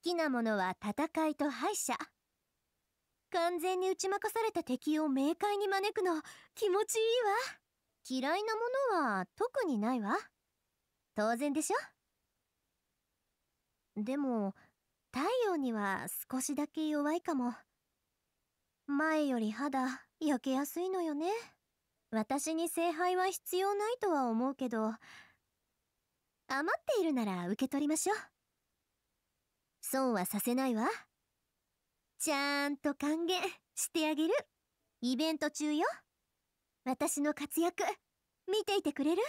きなものは戦いと敗者完全に打ち負かされた敵を冥界に招くの気持ちいいわ嫌いなものは特にないわ当然でしょでも太陽には少しだけ弱いかも前より肌焼けやすいのよね私に聖杯は必要ないとは思うけど余っているなら受け取りましょう損はさせないわちゃんと還元してあげるイベント中よ私の活躍見ていてくれる